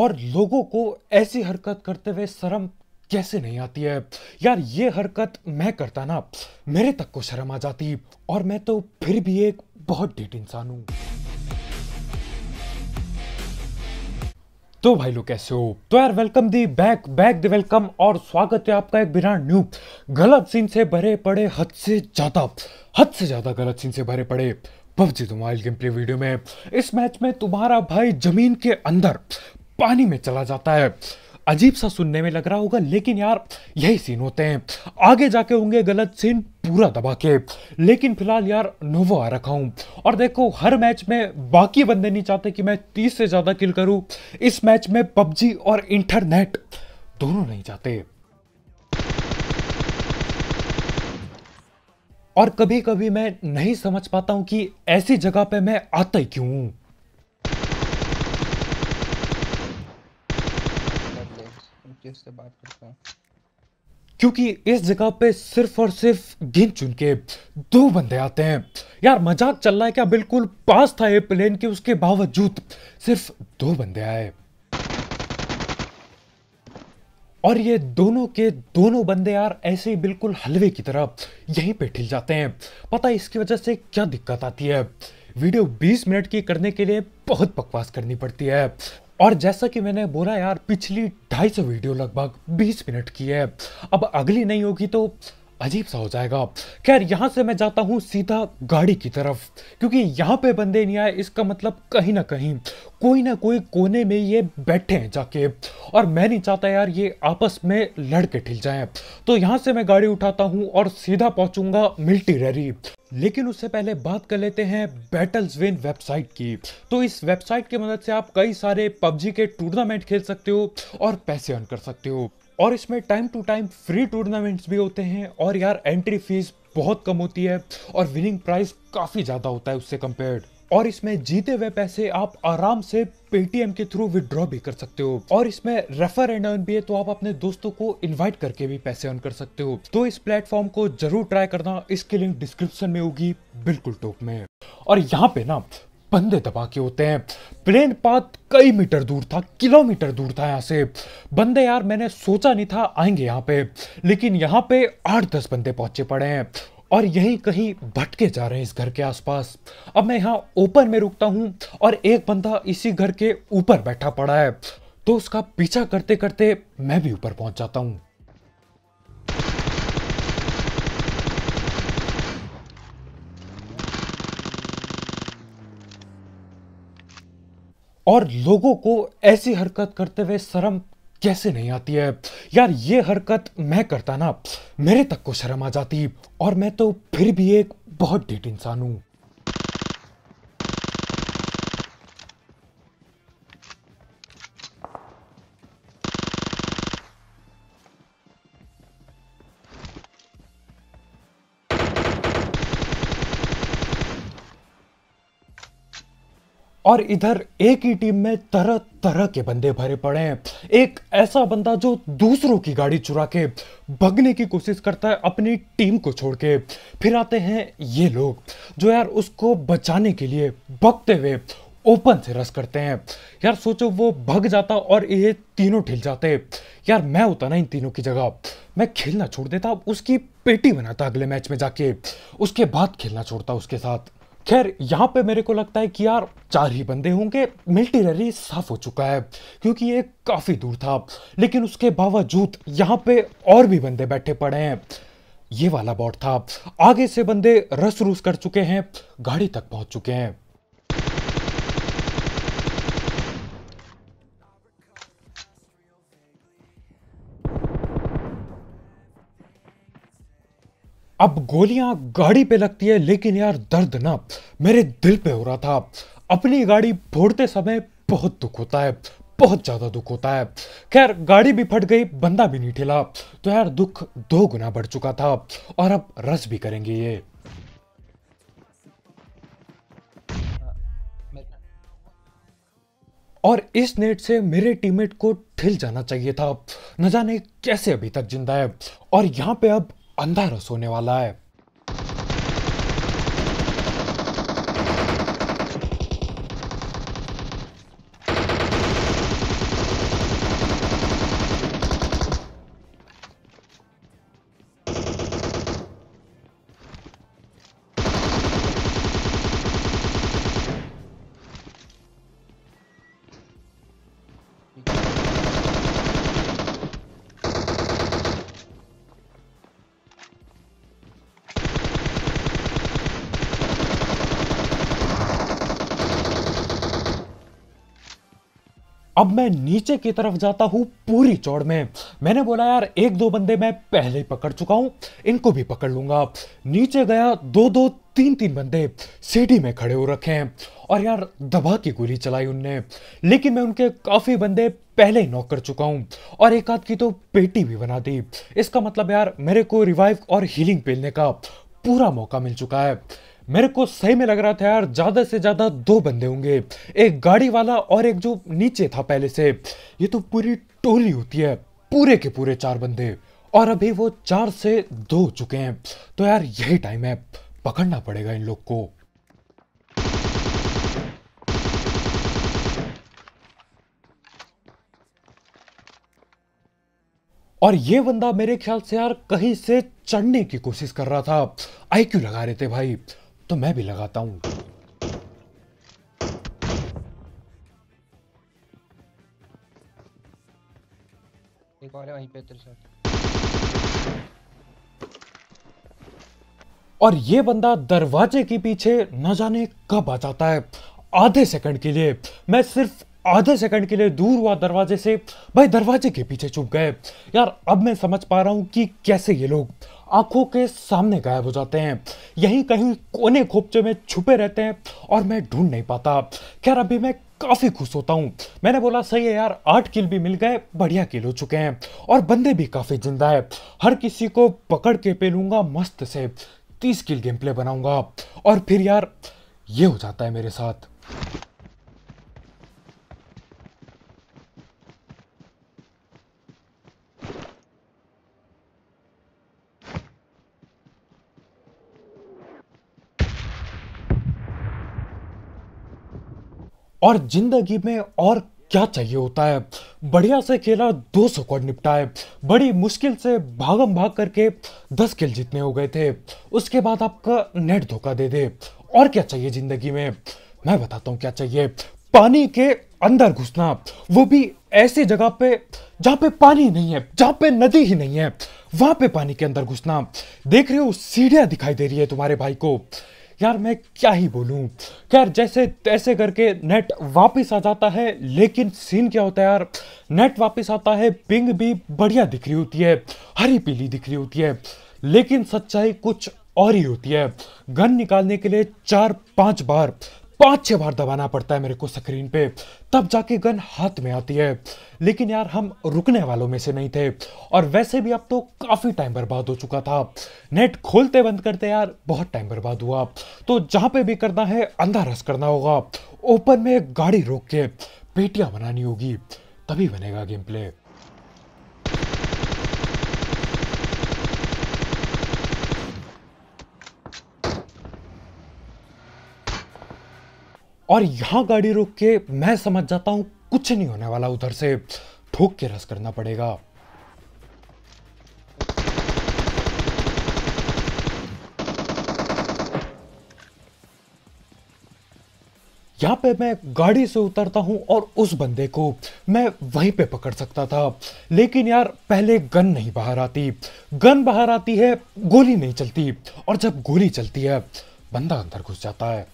और लोगों को ऐसी हरकत करते हुए शर्म कैसे नहीं आती है यार ये हरकत मैं करता ना मेरे तक को शर्म आ जाती और मैं तो फिर भी एक बहुत डेट इंसान हूं तो भाई लोग कैसे हो तो यार welcome the back back the welcome और स्वागत है आपका एक बिना न्यू गलत सीन से भरे पड़े हद से ज़्यादा हद से ज़्यादा गलत सीन से भरे पड़े पबजी तो मोबाइल गेम प्ले वीडियो में इस मैच में तुम्हारा भाई जमीन के अंदर पानी में चला जाता है अजीब सा सुनने में लग रहा होगा लेकिन यार यही सीन होते हैं आगे जाके होंगे गलत सीन पूरा दबा के लेकिन फिलहाल यार नोवो आ रखा हूँ और देखो हर मैच में बाकी बंदे नहीं चाहते कि मैं तीस से ज़्यादा किल करूँ इस मैच में पबजी और इंटरनेट दोनों नहीं चाहते और कभी कभी मैं नहीं समझ पाता हूँ कि ऐसी जगह पे मैं आता ही क्यों हूँ फिर से बात करता हूँ क्योंकि इस जगह पे सिर्फ और सिर्फ गिन चुन के दो बंदे आते हैं यार मजाक चल रहा है क्या बिल्कुल पास था ये प्लेन के उसके बावजूद सिर्फ दो बंदे आए और ये दोनों के दोनों बंदे यार ऐसे ही बिल्कुल हलवे की तरह यहीं पे ठिल जाते हैं पता है इसकी वजह से क्या दिक्कत आती है वीडियो 20 मिनट की करने के लिए बहुत बकवास करनी पड़ती है और जैसा कि मैंने बोला यार पिछली ढाई सौ वीडियो लगभग बीस मिनट की है अब अगली नहीं होगी तो अजीब सा हो जाएगा खैर यहां से मैं जाता हूं सीधा गाड़ी की तरफ क्योंकि यहां पे बंदे नहीं आए इसका मतलब कहीं ना कहीं कोई ना कोई कोने में ये बैठे हैं जाके और मैं नहीं चाहता यार ये आपस में लड़के ठिल जाएं तो यहां से मैं गाड़ी उठाता हूं और सीधा पहुंचूंगा मिल्टी रैरी लेकिन उससे पहले बात कर लेते हैं बैटल्स विन वेबसाइट की तो इस वेबसाइट की मदद से आप कई सारे पबजी के टूर्नामेंट खेल सकते हो और पैसे अर्न कर सकते हो और इसमें time to time free tournaments भी होते हैं और यार एंट्री फीस बहुत कम होती है और विनिंग प्राइस काफ़ी ज़्यादा होता है उससे कंपेयर्ड और इसमें जीते हुए पैसे आप आराम से पेटीएम के थ्रू विदड्रॉ भी कर सकते हो और इसमें रेफर एंड अर्न भी है तो आप अपने दोस्तों को इनवाइट करके भी पैसे अर्न कर सकते हो तो इस प्लेटफॉर्म को जरूर ट्राई करना इसकी लिंक डिस्क्रिप्शन में होगी बिल्कुल टॉप में और यहाँ पे ना बंदे दबा के होते हैं प्लेन पाथ कई मीटर दूर था किलोमीटर दूर था यहाँ से बंदे यार मैंने सोचा नहीं था आएंगे यहाँ पे लेकिन यहाँ पे आठ दस बंदे पहुंचे पड़े हैं और यहीं कहीं भटके जा रहे हैं इस घर के आसपास अब मैं यहाँ ऊपर में रुकता हूँ और एक बंदा इसी घर के ऊपर बैठा पड़ा है तो उसका पीछा करते करते मैं भी ऊपर पहुंच जाता हूँ और लोगों को ऐसी हरकत करते हुए शर्म कैसे नहीं आती है यार ये हरकत मैं करता ना मेरे तक को शर्म आ जाती और मैं तो फिर भी एक बहुत डेट इंसान हूँ और इधर एक ही टीम में तरह तरह के बंदे भरे पड़े हैं एक ऐसा बंदा जो दूसरों की गाड़ी चुरा के भगने की कोशिश करता है अपनी टीम को छोड़ के फिर आते हैं ये लोग जो यार उसको बचाने के लिए भगते हुए ओपन से रस करते हैं यार सोचो वो भग जाता और ये तीनों ठिल जाते यार मैं होता ना इन तीनों की जगह मैं खेलना छोड़ देता उसकी पेटी बनाता अगले मैच में जाके उसके बाद खेलना छोड़ता उसके साथ खैर यहाँ पे मेरे को लगता है कि यार चार ही बंदे होंगे मिल्टीनरी साफ हो चुका है क्योंकि ये काफ़ी दूर था लेकिन उसके बावजूद यहाँ पे और भी बंदे बैठे पड़े हैं ये वाला बॉट था आगे से बंदे रस रूस कर चुके हैं गाड़ी तक पहुंच चुके हैं अब गोलियां गाड़ी पे लगती है लेकिन यार दर्द ना मेरे दिल पे हो रहा था अपनी गाड़ी फोड़ते समय बहुत दुख होता है बहुत ज़्यादा दुख होता है खैर गाड़ी भी फट गई बंदा भी नहीं ठेला तो यार दुख दो गुना बढ़ चुका था और अब रस भी करेंगे ये और इस नेट से मेरे टीममेट को ठिल जाना चाहिए था न जाने कैसे अभी तक जिंदा है और यहाँ पे अब अंधा रस होने वाला है अब मैं नीचे की तरफ जाता हूँ पूरी चौड़ में मैंने बोला यार एक दो बंदे मैं पहले ही पकड़ चुका हूँ इनको भी पकड़ लूंगा नीचे गया दो दो तीन तीन बंदे सीढ़ी में खड़े हो रखे हैं और यार दबा की गोली चलाई उनने लेकिन मैं उनके काफ़ी बंदे पहले ही नॉक कर चुका हूं और एक आध की तो पेटी भी बना दी इसका मतलब यार मेरे को रिवाइव और हीलिंग पेलने का पूरा मौका मिल चुका है मेरे को सही में लग रहा था यार ज़्यादा से ज़्यादा दो बंदे होंगे एक गाड़ी वाला और एक जो नीचे था पहले से ये तो पूरी टोली होती है पूरे के पूरे चार बंदे और अभी वो चार से दो हो चुके हैं तो यार यही टाइम है पकड़ना पड़ेगा इन लोग को और ये बंदा मेरे ख्याल से यार कहीं से चढ़ने की कोशिश कर रहा था आईक्यू लगा रहे थे भाई तो मैं भी लगाता हूं एक और है वहीं पे और ये बंदा दरवाजे के पीछे न जाने कब आ जाता है आधे सेकंड के लिए मैं सिर्फ आधे सेकंड के लिए दूर हुआ दरवाजे से भाई दरवाजे के पीछे चुप गए यार अब मैं समझ पा रहा हूं कि कैसे ये लोग आंखों के सामने गायब हो जाते हैं यहीं कहीं कोने खोपचे में छुपे रहते हैं और मैं ढूंढ नहीं पाता खैर अभी मैं काफ़ी खुश होता हूँ मैंने बोला सही है यार आठ किल भी मिल गए बढ़िया किल हो चुके हैं और बंदे भी काफ़ी जिंदा है हर किसी को पकड़ के पे लूँगा मस्त से तीस किल गेम प्ले बनाऊँगा और फिर यार ये हो जाता है मेरे साथ और जिंदगी में और क्या चाहिए होता है बढ़िया से खेला दो सौ को निपटाए बड़ी मुश्किल से भागम भाग करके दस खेल जीतने हो गए थे उसके बाद आपका नेट धोखा दे दे और क्या चाहिए जिंदगी में मैं बताता हूँ क्या चाहिए पानी के अंदर घुसना वो भी ऐसी जगह पे जहाँ पे पानी नहीं है जहाँ पे नदी ही नहीं है वहाँ पे पानी के अंदर घुसना देख रहे हो सीढ़ियाँ दिखाई दे रही है तुम्हारे भाई को यार मैं क्या ही बोलूं खैर जैसे तैसे करके नेट वापस आ जाता है लेकिन सीन क्या होता है यार नेट वापस आता है पिंग भी बढ़िया दिख रही होती है हरी पीली दिख रही होती है लेकिन सच्चाई कुछ और ही होती है गन निकालने के लिए चार पांच बार पांच छह बार दबाना पड़ता है मेरे को स्क्रीन पे तब जाके गन हाथ में आती है लेकिन यार हम रुकने वालों में से नहीं थे और वैसे भी अब तो काफ़ी टाइम बर्बाद हो चुका था नेट खोलते बंद करते यार बहुत टाइम बर्बाद हुआ तो जहाँ पे भी करना है अंधा रस करना होगा ओपन में गाड़ी रोक के पेटियाँ बनानी होगी तभी बनेगा गेम प्ले और यहाँ गाड़ी रोक के मैं समझ जाता हूँ कुछ नहीं होने वाला उधर से ठोक के रस करना पड़ेगा यहाँ पे मैं गाड़ी से उतरता हूँ और उस बंदे को मैं वहीं पे पकड़ सकता था लेकिन यार पहले गन नहीं बाहर आती गन बाहर आती है गोली नहीं चलती और जब गोली चलती है बंदा अंदर घुस जाता है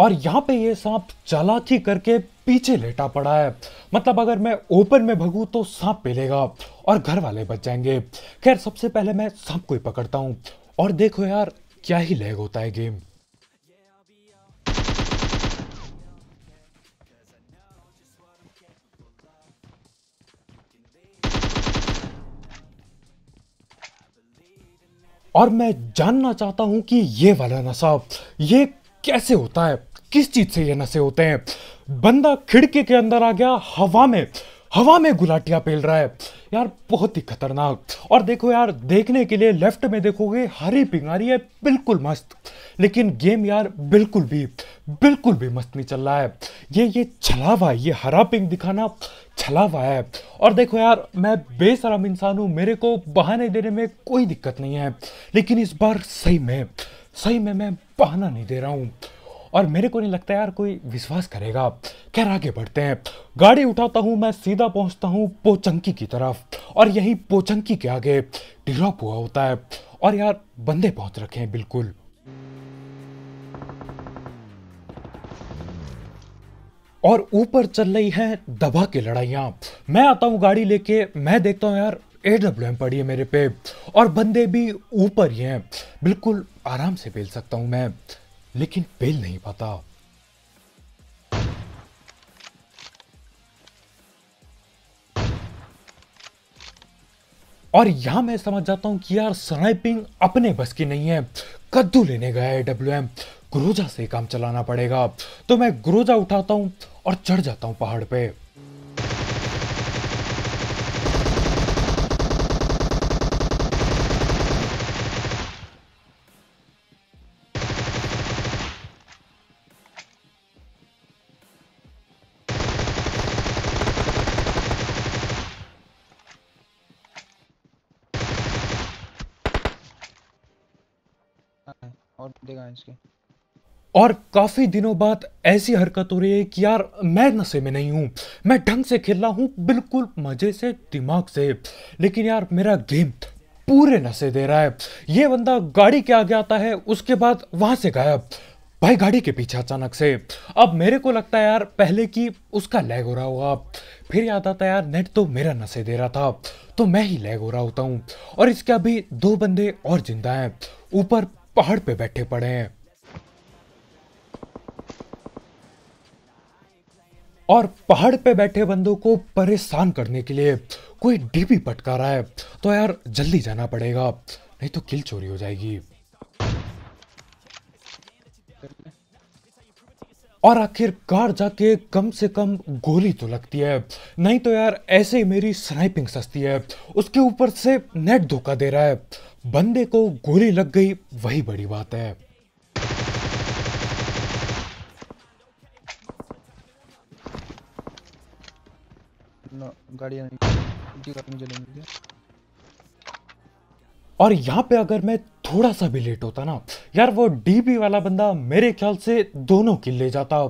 और यहाँ पे ये सांप चालाकी करके पीछे लेटा पड़ा है मतलब अगर मैं ओपन में भगू तो सांप पेलेगा और घर वाले बच जाएंगे खैर सबसे पहले मैं सांप को ही पकड़ता हूँ और देखो यार क्या ही लैग होता है गेम और मैं जानना चाहता हूं कि ये वाला नशा ये कैसे होता है किस चीज से ये नशे होते हैं बंदा खिड़की के अंदर आ गया हवा में हवा में गुलाटियाँ पेल रहा है यार बहुत ही खतरनाक और देखो यार देखने के लिए लेफ्ट में देखोगे हरी पिंगारी है बिल्कुल मस्त लेकिन गेम यार बिल्कुल भी बिल्कुल भी मस्त नहीं चल रहा है ये ये छलावा ये हरा पिंग दिखाना छलावा है और देखो यार मैं बेसरम इंसान हूँ मेरे को बहाने देने में कोई दिक्कत नहीं है लेकिन इस बार सही में सही में मैं बहाना नहीं दे रहा हूँ और मेरे को नहीं लगता यार कोई विश्वास करेगा खैर आगे बढ़ते हैं गाड़ी उठाता हूँ मैं सीधा पहुँचता हूँ पोचंकी की तरफ और यही पोचंकी के आगे ड्रॉप हुआ होता है और यार बंदे पहुँच रखे हैं बिल्कुल और ऊपर चल रही है दबा के लड़ाइयाँ मैं आता हूँ गाड़ी लेके मैं देखता हूँ यार ए डब्ल्यू एम पड़ी है मेरे पे और बंदे भी ऊपर ही हैं बिल्कुल आराम से बेल सकता हूँ मैं लेकिन पेल नहीं पाता और यहां मैं समझ जाता हूं कि यार स्नाइपिंग अपने बस की नहीं है कद्दू लेने गया है डब्ल्यू एम ग्रोजा से काम चलाना पड़ेगा तो मैं ग्रोजा उठाता हूं और चढ़ जाता हूं पहाड़ पे देगा इसके और काफ़ी दिनों बाद ऐसी हरकत हो रही है कि यार मैं नशे में नहीं हूं मैं ढंग से खेल रहा हूं बिल्कुल मज़े से दिमाग से लेकिन यार मेरा गेम पूरे नशे दे रहा है ये बंदा गाड़ी के आगे आता है उसके बाद वहां से गायब भाई गाड़ी के पीछे अचानक से अब मेरे को लगता है यार पहले की उसका लैग हो रहा होगा फिर याद आता है यार नेट तो मेरा नशे दे रहा था तो मैं ही लैग हो रहा होता हूँ और इसके अभी दो बंदे और जिंदा हैं ऊपर पहाड़ पे बैठे पड़े हैं और पहाड़ पे बैठे बंदों को परेशान करने के लिए कोई डीपी पटका रहा है तो यार जल्दी जाना पड़ेगा नहीं तो किल चोरी हो जाएगी और आखिरकार जाके कम से कम गोली तो लगती है नहीं तो यार ऐसे ही मेरी स्नाइपिंग सस्ती है उसके ऊपर से नेट धोखा दे रहा है बंदे को गोली लग गई वही बड़ी बात है और यहाँ पे अगर मैं थोड़ा सा भी लेट होता ना यार वो डीबी वाला बंदा मेरे ख्याल से दोनों किल ले जाता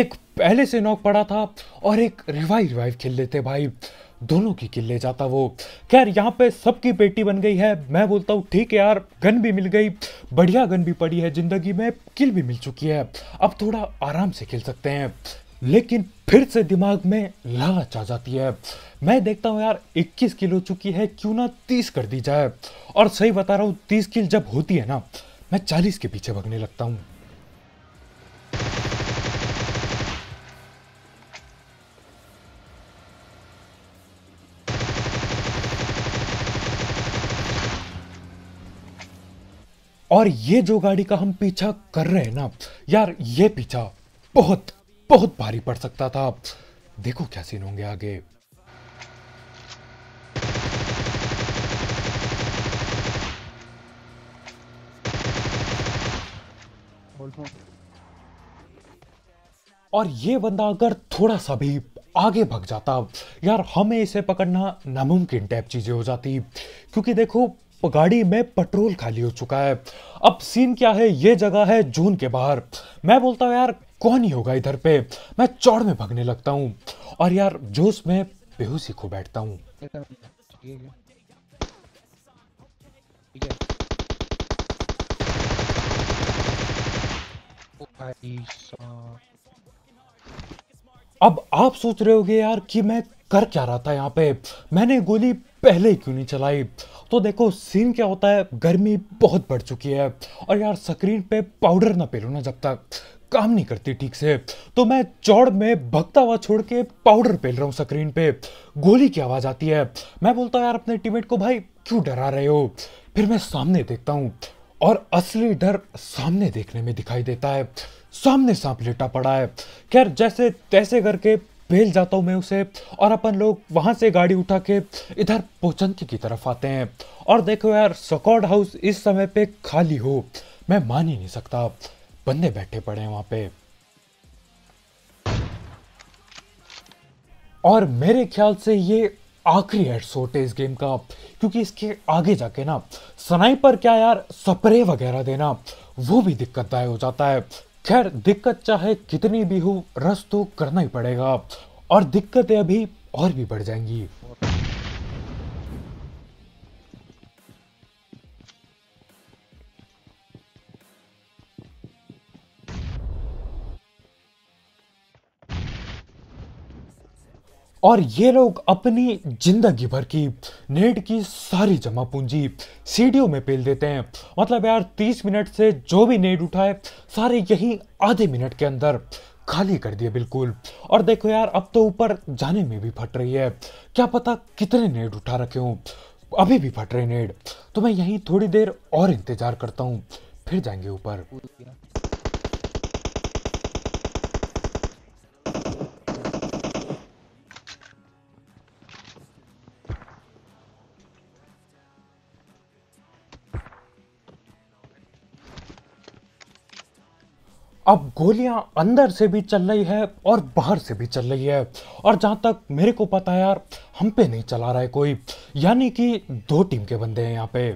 एक पहले से नॉक पड़ा था और एक रिवाइव रिवाइव खेल लेते भाई दोनों की किल ले जाता वो खैर यहाँ पे सबकी बेटी बन गई है मैं बोलता हूँ ठीक है यार गन भी मिल गई बढ़िया गन भी पड़ी है ज़िंदगी में किल भी मिल चुकी है अब थोड़ा आराम से खेल सकते हैं लेकिन फिर से दिमाग में लालच आ जाती है मैं देखता हूँ यार 21 किल हो चुकी है क्यों ना 30 कर दी जाए और सही बता रहा हूँ 30 किल जब होती है ना मैं 40 के पीछे भगने लगता हूँ और ये जो गाड़ी का हम पीछा कर रहे हैं ना यार ये पीछा बहुत बहुत भारी पड़ सकता था देखो क्या सीन होंगे आगे और ये बंदा अगर थोड़ा सा भी आगे भग जाता यार हमें इसे पकड़ना नामुमकिन टाइप चीज़ें हो जाती क्योंकि देखो गाड़ी में पेट्रोल खाली हो चुका है अब सीन क्या है ये जगह है जून के बाहर मैं बोलता हूँ यार कौन ही होगा इधर पे मैं चौड़ में भगने लगता हूँ और यार जोश में बेहोशी खो बैठता हूँ अब आप सोच रहे होगे यार कि मैं कर क्या रहा था यहाँ पे मैंने गोली पहले क्यों नहीं चलाई तो देखो सीन क्या होता है गर्मी बहुत बढ़ चुकी है और यार स्क्रीन पे पाउडर ना पेलो ना जब तक काम नहीं करती ठीक से तो मैं चौड़ में भगता हुआ छोड़ के पाउडर पेल रहा हूँ स्क्रीन पे गोली की आवाज़ आती है मैं बोलता हूँ यार अपने टीमेट को भाई क्यों डरा रहे हो फिर मैं सामने देखता हूँ और असली डर सामने देखने में दिखाई देता है सामने सांप लेटा पड़ा है खैर जैसे तैसे करके बेल जाता हूँ मैं उसे और अपन लोग वहाँ से गाड़ी उठा के इधर पोचंती की तरफ आते हैं और देखो यार सकॉर्ड हाउस इस समय पे खाली हो मैं मान ही नहीं सकता बंदे बैठे पड़े हैं वहाँ पे और मेरे ख्याल से ये आखिरी हेडसोट है इस गेम का क्योंकि इसके आगे जाके ना स्नाइपर क्या यार स्प्रे वगैरह देना वो भी दिक्कतदायक हो जाता है खैर दिक्कत चाहे कितनी भी हो रस तो करना ही पड़ेगा और दिक्कतें अभी और भी बढ़ जाएंगी और ये लोग अपनी ज़िंदगी भर की नेट की सारी जमा पूंजी सीडियो में पेल देते हैं मतलब यार तीस मिनट से जो भी नेट उठाए सारे यही आधे मिनट के अंदर खाली कर दिए बिल्कुल और देखो यार अब तो ऊपर जाने में भी फट रही है क्या पता कितने नेट उठा रखे हों अभी भी फट रहे नेट तो मैं यहीं थोड़ी देर और इंतज़ार करता हूँ फिर जाएंगे ऊपर अब गोलियां अंदर से भी चल रही है और बाहर से भी चल रही है और जहाँ तक मेरे को पता है यार हम पे नहीं चला रहा है कोई यानी कि दो टीम के बंदे हैं यहाँ पे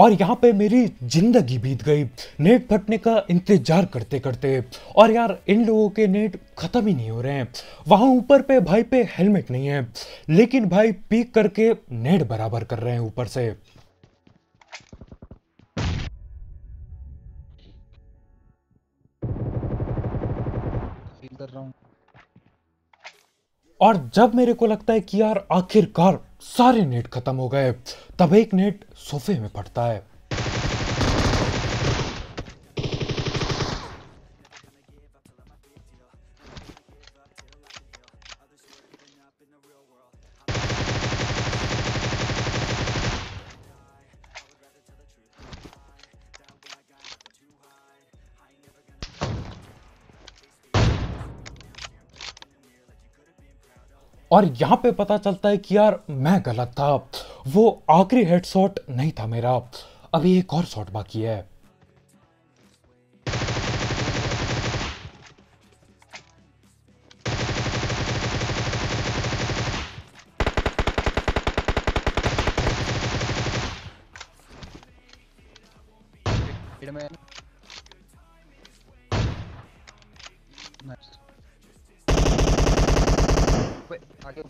और यहाँ पे मेरी ज़िंदगी बीत गई नेट फटने का इंतज़ार करते करते और यार इन लोगों के नेट ख़त्म ही नहीं हो रहे हैं वहाँ ऊपर पे भाई पे हेलमेट नहीं है लेकिन भाई पीक करके नेट बराबर कर रहे हैं ऊपर से कर रहा और जब मेरे को लगता है कि यार आखिरकार सारे नेट खत्म हो गए तब एक नेट सोफे में पड़ता है और यहाँ पे पता चलता है कि यार मैं गलत था वो आखिरी हेड शॉट नहीं था मेरा अभी एक और शॉट बाकी है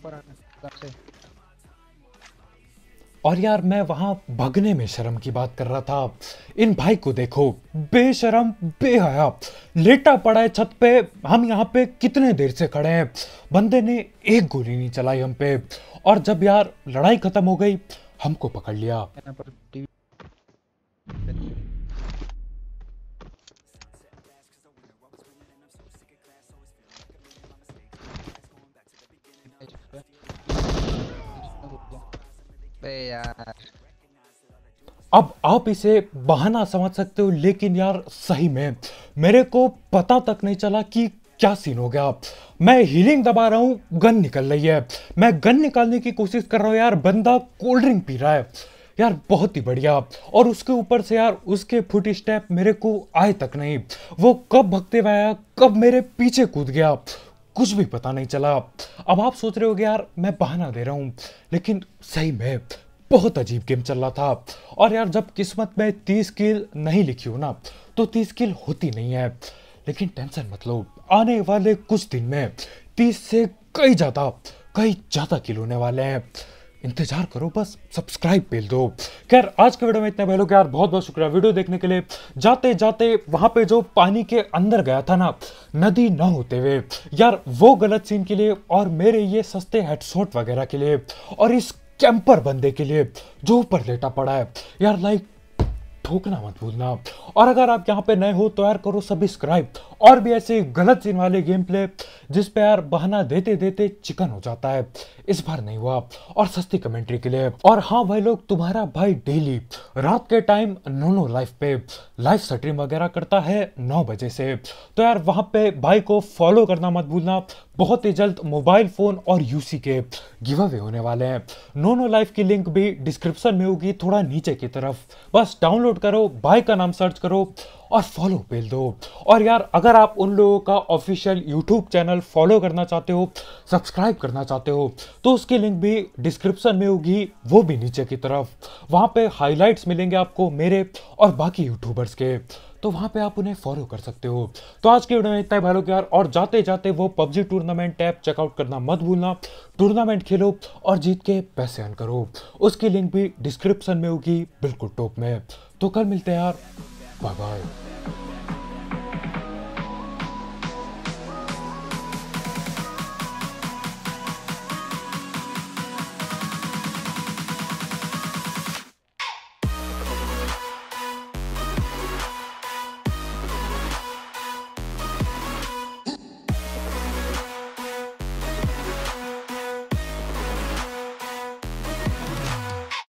ऊपर आने से और यार मैं वहां भगने में शर्म की बात कर रहा था इन भाई को देखो बेशरम बेहया लेटा पड़ा है छत पे हम यहाँ पे कितने देर से खड़े हैं बंदे ने एक गोली नहीं चलाई हम पे और जब यार लड़ाई खत्म हो गई हमको पकड़ लिया अब आप इसे बहाना समझ सकते हो लेकिन यार सही में मेरे को पता तक नहीं चला कि क्या सीन हो गया मैं हीलिंग दबा रहा हूँ गन निकल रही है मैं गन निकालने की कोशिश कर रहा हूँ यार बंदा कोल्ड ड्रिंक पी रहा है यार बहुत ही बढ़िया और उसके ऊपर से यार उसके फुट स्टेप मेरे को आए तक नहीं वो कब भगते हुए आया कब मेरे पीछे कूद गया कुछ भी पता नहीं चला अब आप सोच रहे हो कि यार मैं बहाना दे रहा हूँ लेकिन सही में बहुत अजीब गेम चल रहा था और यार जब किस्मत में तीस किल नहीं लिखी हो ना तो तीस किल होती नहीं है लेकिन टेंशन मत लो आने वाले कुछ दिन में तीस से कई ज़्यादा कई ज़्यादा किल होने वाले हैं इंतजार करो बस सब्सक्राइब बेल दो खैर आज के वीडियो में इतना पहले यार बहुत बहुत शुक्रिया वीडियो देखने के लिए जाते जाते वहां पे जो पानी के अंदर गया था ना नदी न होते हुए यार वो गलत सीन के लिए और मेरे ये सस्ते हेडसोट वगैरह के लिए और इस कैंपर बंदे के लिए जो ऊपर लेटा पड़ा है यार लाइक ठोकना मत भूलना और अगर आप यहाँ पे नए हो तो यार करो सब्सक्राइब और भी ऐसे गलत सीन वाले गेम प्ले जिस पे यार बहाना देते देते चिकन हो जाता है इस बार नहीं हुआ और सस्ती कमेंट्री के लिए और हाँ भाई लोग तुम्हारा भाई डेली रात के टाइम नो नो लाइफ पे लाइव स्ट्रीम वगैरह करता है नौ बजे से तो यार वहाँ पे भाई को फॉलो करना मत भूलना बहुत ही जल्द मोबाइल फ़ोन और यूसी के गिव अवे होने वाले हैं नोनो लाइफ की लिंक भी डिस्क्रिप्शन में होगी थोड़ा नीचे की तरफ बस डाउनलोड करो बाय का नाम सर्च करो और फॉलो बेल दो और यार अगर आप उन लोगों का ऑफिशियल यूट्यूब चैनल फॉलो करना चाहते हो सब्सक्राइब करना चाहते हो तो उसकी लिंक भी डिस्क्रिप्शन में होगी वो भी नीचे की तरफ वहाँ पे हाइलाइट्स मिलेंगे आपको मेरे और बाकी यूट्यूबर्स के तो वहां पे आप उन्हें फॉलो कर सकते हो तो आज के वीडियो में इतना ही भाई लोग यार और जाते जाते वो पबजी टूर्नामेंट ऐप चेकआउट करना मत भूलना टूर्नामेंट खेलो और जीत के पैसे अर्न करो उसकी लिंक भी डिस्क्रिप्शन में होगी बिल्कुल टॉप में तो कल मिलते हैं यार बाय बाय